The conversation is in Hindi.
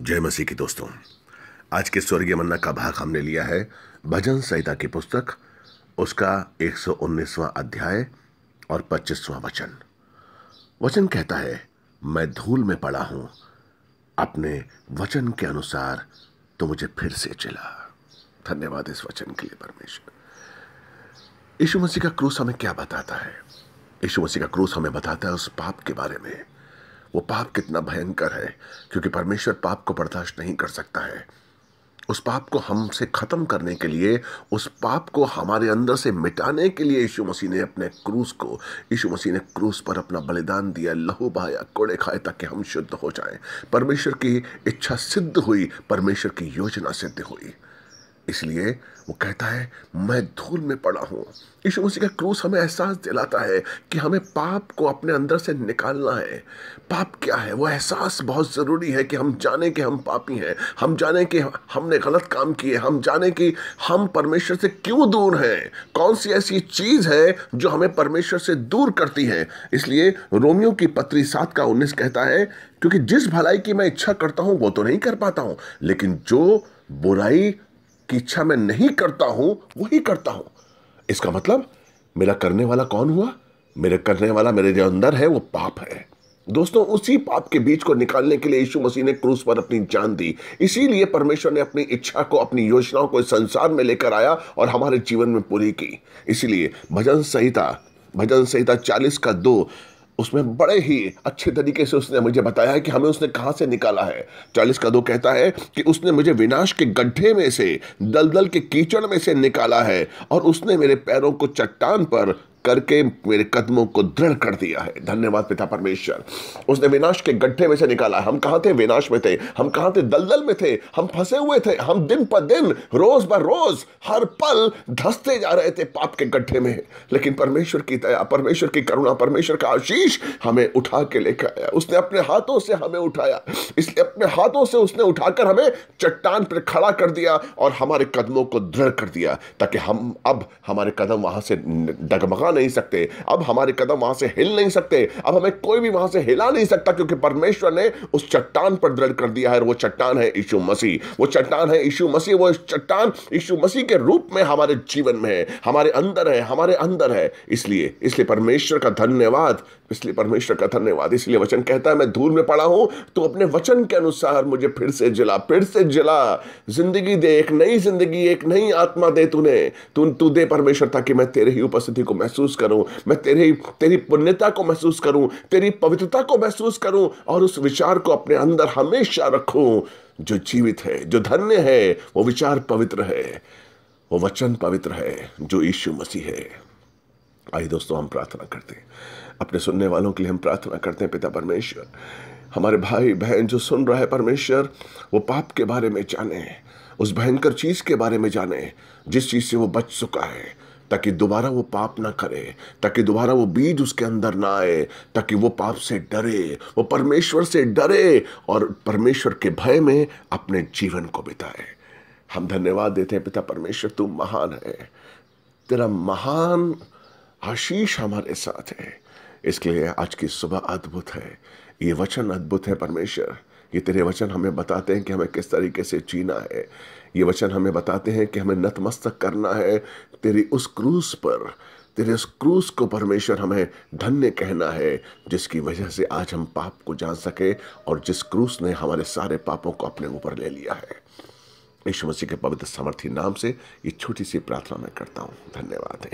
जय मसीह के दोस्तों आज के स्वर्गीय मन्ना का भाग हमने लिया है भजन संहिता की पुस्तक उसका एक अध्याय और पच्चीसवां वचन वचन कहता है मैं धूल में पड़ा हूं अपने वचन के अनुसार तो मुझे फिर से चला धन्यवाद इस वचन के लिए परमेश्वर यीशु मसीह का क्रूस हमें क्या बताता है यीशु मसीह का क्रूस हमें बताता है उस पाप के बारे में वो पाप कितना भयंकर है क्योंकि परमेश्वर पाप को बर्दाश्त नहीं कर सकता है उस पाप को हमसे ख़त्म करने के लिए उस पाप को हमारे अंदर से मिटाने के लिए यीशु मसीह ने अपने क्रूस को यीशु मसीह ने क्रूस पर अपना बलिदान दिया लहू बहाया कोड़े खाए ताकि हम शुद्ध हो जाएं परमेश्वर की इच्छा सिद्ध हुई परमेश्वर की योजना सिद्ध हुई इसलिए वो कहता है मैं धूल में पड़ा हूँ यीशु मसीह का क्रूस हमें एहसास दिलाता है कि हमें पाप को अपने अंदर से निकालना है पाप क्या है वो एहसास बहुत ज़रूरी है कि हम जाने कि हम पापी हैं हम जाने कि हमने गलत काम किए हम जाने कि हम परमेश्वर से क्यों दूर हैं कौन सी ऐसी चीज़ है जो हमें परमेश्वर से दूर करती है इसलिए रोमियो की पत्री सात का उन्नीस कहता है क्योंकि जिस भलाई की मैं इच्छा करता हूँ वो तो नहीं कर पाता हूँ लेकिन जो बुराई की इच्छा मैं नहीं करता हूं वही करता हूं इसका मतलब मेरा करने वाला कौन हुआ मेरे करने वाला मेरे जो अंदर है वो पाप है दोस्तों उसी पाप के बीच को निकालने के लिए यीशु मसीह ने क्रूस पर अपनी जान दी इसीलिए परमेश्वर ने अपनी इच्छा को अपनी योजनाओं को इस संसार में लेकर आया और हमारे जीवन में पूरी की इसीलिए भजन संहिता भजन संहिता चालीस का दो उसमें बड़े ही अच्छे तरीके से उसने मुझे बताया है कि हमें उसने कहाँ से निकाला है चालीस का दो कहता है कि उसने मुझे विनाश के गड्ढे में से दलदल के कीचड़ में से निकाला है और उसने मेरे पैरों को चट्टान पर करके मेरे कदमों को दृढ़ कर दिया है धन्यवाद पिता परमेश्वर उसने विनाश के गड्ढे में से निकाला हम कहाँ थे विनाश में थे हम कहाँ थे दलदल में थे हम फंसे हुए थे हम दिन पर दिन रोज बर रोज हर पल धसते जा रहे थे पाप के गड्ढे में लेकिन परमेश्वर की दया परमेश्वर की करुणा परमेश्वर का आशीष हमें उठा के लेकर आया उसने अपने हाथों से हमें उठाया इसलिए अपने हाथों से उसने उठाकर हमें चट्टान पर खड़ा कर दिया और हमारे कदमों को दृढ़ कर दिया ताकि हम अब हमारे कदम वहां से डगमगा नहीं सकते अब हमारे कदम वहां से हिल नहीं सकते अब हमें कोई भी वहां से हिला नहीं सकता क्योंकि परमेश्वर ने उस चट्टान पर दृढ़ कर दिया है वो चट्टान है यीशु मसीह वो चट्टान है यीशु मसीह वो चट्टान यीशु मसीह के रूप में हमारे जीवन में है हमारे अंदर है हमारे अंदर है इसलिए इसलिए परमेश्वर का धन्यवाद इसलिए परमेश्वर का धन्यवाद इसलिए वचन कहता है मैं धूल में पड़ा हूं तो अपने वचन के अनुसार मुझे फिर से जिला फिर से जिला जिंदगी दे एक नई जिंदगी एक नई आत्मा दे तूने तू तू दे परमेश्वर ताकि मैं तेरे ही उपस्थिति को महसूस महसूस करूं मैं तेरी तेरी पुण्यता को महसूस करूं तेरी पवित्रता को महसूस करूं और उस विचार को अपने अंदर हमेशा रखूं जो जीवित है जो धन्य है वो विचार पवित्र है वो वचन पवित्र है जो यीशु मसीह है आइए दोस्तों हम प्रार्थना करते हैं अपने सुनने वालों के लिए हम प्रार्थना करते हैं पिता परमेश्वर हमारे भाई बहन जो सुन रहा है परमेश्वर वो पाप के बारे में जाने उस भयंकर चीज़ के बारे में जाने जिस चीज़ से वो बच चुका है ताकि दोबारा वो पाप ना करे ताकि दोबारा वो बीज उसके अंदर ना आए ताकि वो पाप से डरे वो परमेश्वर से डरे और परमेश्वर के भय में अपने जीवन को बिताए हम धन्यवाद देते हैं पिता परमेश्वर तू महान है तेरा महान आशीष हमारे साथ है इसके लिए आज की सुबह अद्भुत है ये वचन अद्भुत है परमेश्वर ये तेरे वचन हमें बताते हैं कि हमें किस तरीके से जीना है ये वचन हमें बताते हैं कि हमें नतमस्तक करना है तेरी उस क्रूस पर तेरे उस क्रूस को परमेश्वर हमें धन्य कहना है जिसकी वजह से आज हम पाप को जान सके और जिस क्रूस ने हमारे सारे पापों को अपने ऊपर ले लिया है यीशु मसीह के पवित्र समर्थी नाम से ये छोटी सी प्रार्थना मैं करता हूँ धन्यवाद